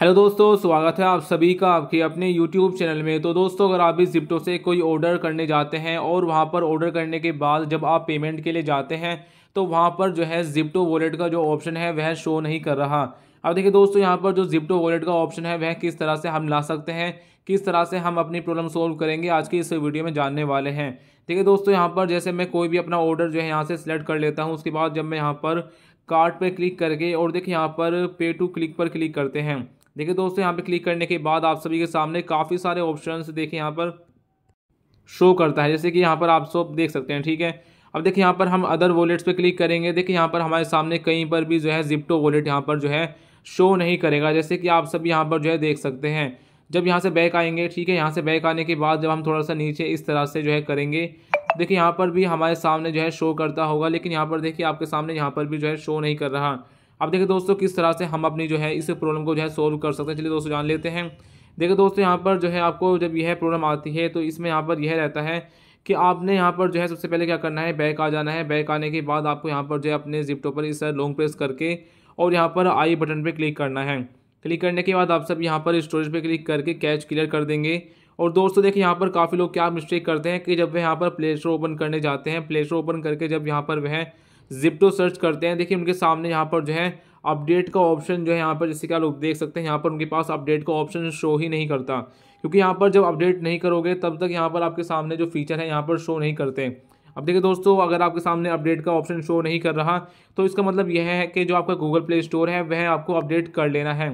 hello दोस्तों स्वागत है आप सभी का आपके अपने यूट्यूब चैनल में तो दोस्तों अगर आप भी जिप्टो से कोई ऑर्डर करने जाते हैं और वहां पर ऑर्डर करने के बाद जब आप पेमेंट के लिए जाते हैं तो वहां पर जो है जिप्टो वॉलेट का जो ऑप्शन है वह शो नहीं कर रहा अब देखिए दोस्तों यहाँ पर जो जिप्टो वॉलेट का ऑप्शन है वह किस तरह से हम ला सकते हैं किस तरह से हम अपनी प्रॉब्लम सोल्व करेंगे आज की इस वीडियो में जानने वाले हैं देखिए दोस्तों यहाँ पर जैसे मैं कोई भी अपना ऑर्डर जो है यहाँ से सिलेक्ट कर लेता हूँ उसके बाद जब मैं यहाँ पर कार्ट पर क्लिक करके और देखिए यहाँ पर पे टू क्लिक पर क्लिक करते हैं देखिए दोस्तों यहाँ पर क्लिक करने के बाद आप सभी के सामने काफ़ी सारे ऑप्शन देखिए यहाँ पर शो करता है जैसे कि यहाँ पर आप सब देख सकते हैं ठीक है अब देखिए यहाँ पर हम अदर वॉलेट्स पे क्लिक करेंगे देखिए यहाँ पर हमारे सामने कहीं पर भी जो है जिप्टो वॉलेट यहाँ पर जो है शो नहीं करेगा जैसे कि आप सब यहाँ पर जो है देख सकते हैं जब यहाँ से बैक आएंगे ठीक है यहाँ से बैक आने के बाद जब हम थोड़ा सा नीचे इस तरह से जो है करेंगे देखिए यहाँ पर भी हमारे सामने जो है शो करता होगा लेकिन यहाँ पर देखिए आपके सामने यहाँ पर भी जो है शो नहीं कर रहा अब देखिए दोस्तों किस तरह से हम अपनी जो है इस प्रॉब्लम को जो है सोल्व कर सकते हैं चलिए दोस्तों जान लेते हैं देखिए दोस्तों यहाँ पर जो है आपको जब यह प्रॉब्लम आती है तो इसमें यहाँ पर यह रहता है कि आपने यहाँ पर जो है सबसे पहले क्या करना है बैक आ जाना है बैक आने के बाद आपको यहाँ पर जो है अपने जिप्टो पर इस लॉन्ग प्रेस करके और यहाँ पर आई बटन पर क्लिक करना है क्लिक करने के बाद आप सब यहाँ पर स्टोरेज पर क्लिक करके कैच क्लियर कर देंगे और दोस्तों देखिए यहाँ पर काफ़ी लोग क्या मिस्टेक करते हैं कि जब वह यहाँ पर प्ले स्टोर ओपन करने जाते हैं प्ले स्टोर ओपन करके जब यहाँ पर वह जिप्टो सर्च करते हैं देखिए उनके सामने यहाँ पर जो है अपडेट का ऑप्शन जो है यहाँ पर जैसे कि आप लोग देख सकते हैं यहाँ पर उनके पास अपडेट का ऑप्शन शो ही नहीं करता क्योंकि यहाँ पर जब अपडेट नहीं करोगे तब तक यहाँ पर आपके सामने जो फीचर है यहाँ पर शो नहीं करते अब देखिए दोस्तों अगर आपके सामने अपडेट का ऑप्शन शो नहीं कर रहा तो इसका मतलब यह है कि जो आपका गूगल प्ले स्टोर है वह आपको अपडेट कर लेना है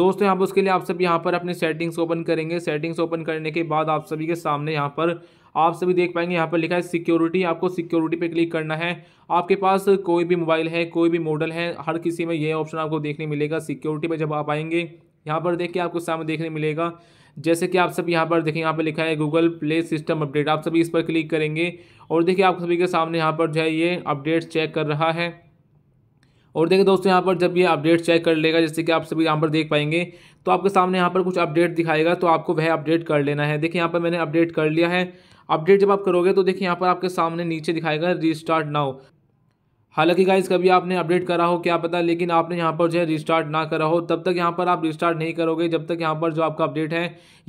दोस्तों यहाँ पर उसके लिए आप सब यहाँ पर अपने सेटिंग्स ओपन करेंगे सेटिंग्स ओपन करने के बाद आप सभी के सामने यहाँ पर आप सभी देख पाएंगे यहाँ पर लिखा है सिक्योरिटी आपको सिक्योरिटी पे क्लिक करना है आपके पास कोई भी मोबाइल है कोई भी मॉडल है हर किसी में ये ऑप्शन आपको देखने मिलेगा सिक्योरिटी पर जब आप आएंगे यहाँ पर देख के आपको सामने देखने मिलेगा जैसे कि आप सब यहाँ पर देखें यहाँ पर लिखा है गूगल प्ले सिस्टम अपडेट आप सभी इस पर क्लिक करेंगे और देखिए आप सभी के सामने यहाँ पर जो है ये अपडेट चेक कर रहा है और देखिए दोस्तों यहाँ पर जब ये अपडेट चेक कर लेगा जैसे कि आप सभी यहाँ पर देख पाएंगे तो आपके सामने यहाँ पर कुछ अपडेट दिखाएगा तो आपको वह अपडेट कर लेना है देखिए यहाँ पर मैंने अपडेट कर लिया है अपडेट जब आप करोगे तो देखिए यहाँ पर आपके सामने नीचे दिखाएगा रीस्टार्ट नाउ हालांकि गाइस कभी आपने अपडेट करा हो क्या पता लेकिन आपने यहाँ पर जो है रिस्टार्ट ना करा हो तब तक यहाँ पर आप रिस्टार्ट नहीं करोगे जब तक यहाँ पर जो आपका अपडेट है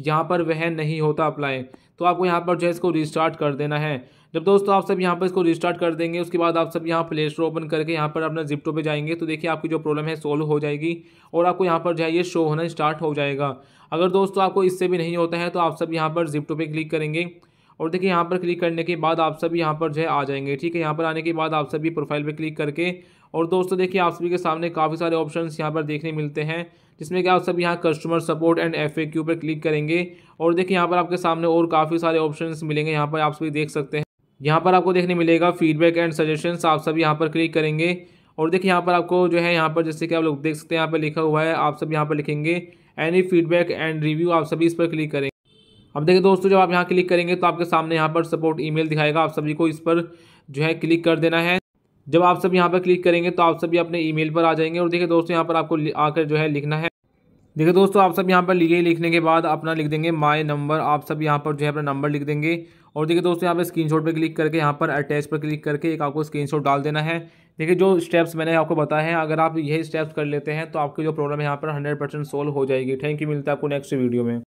यहाँ पर वह नहीं होता अप्लाई तो आपको यहाँ पर जो है इसको रिस्टार्ट कर देना है जब दोस्तों आप सब यहाँ पर इसको रिस्टार्ट कर देंगे उसके बाद आप सब यहाँ प्ले स्टोर ओपन करके यहाँ पर अपना जिप्टो पे जाएंगे तो देखिए आपकी जो प्रॉब्लम है सोल्व हो जाएगी और आपको यहाँ पर जो है ये शो होना स्टार्ट हो जाएगा अगर दोस्तों आपको इससे भी नहीं होता है तो आप सब यहाँ पर जिप्टो पे क्लिक करेंगे और देखिए यहाँ पर क्लिक करने के बाद आप सभी यहाँ पर जो है आ जाएंगे ठीक है यहाँ पर आने के बाद आप सभी प्रोफाइल पर क्लिक करके और दोस्तों देखिए आप सभी के सामने काफ़ी सारे ऑप्शन यहाँ पर देखने मिलते हैं जिसमें कि आप सभी यहाँ कस्टमर सपोर्ट एंड एफ पर क्लिक करेंगे और देखिए यहाँ पर आपके सामने और काफ़ी सारे ऑप्शन मिलेंगे यहाँ पर आप सभी देख सकते हैं यहाँ पर आपको देखने मिलेगा फीडबैक एंड सजेशन आप सभी यहाँ पर क्लिक करेंगे और देखिए यहाँ पर आपको जो है यहाँ पर जैसे कि आप लोग देख सकते हैं यहाँ पर लिखा हुआ है आप सब यहाँ पर लिखेंगे एनी फीडबैक एंड रिव्यू आप सभी इस पर क्लिक करेंगे अब देखिए दोस्तों जब आप यहाँ क्लिक करेंगे तो आपके सामने यहाँ पर सपोर्ट ईमेल दिखाएगा आप सभी को इस पर जो है क्लिक कर देना है जब आप सब यहाँ पर क्लिक करेंगे तो आप सभी अपने ईमेल पर आ जाएंगे और देखिए दोस्तों यहाँ पर आपको आकर जो है लिखना है देखिए दोस्तों आप सब यहाँ पर लिखे लिखने के बाद अपना लिख देंगे माई नंबर आप सब यहाँ पर जो है अपना नंबर लिख देंगे और देखिए दोस्तों यहाँ पर शॉट पर क्लिक करके यहाँ पर अटैच पर क्लिक करके एक आपको शॉट डाल देना है देखिए जो स्टेप्स मैंने आपको बताए हैं अगर आप यही स्टेप्स कर लेते हैं तो आपकी जो प्रॉब्लम यहाँ पर हंड्रेड परसेंट सोल्व हो जाएगी थैंक यू मिलता है आपको नेक्स्ट वीडियो में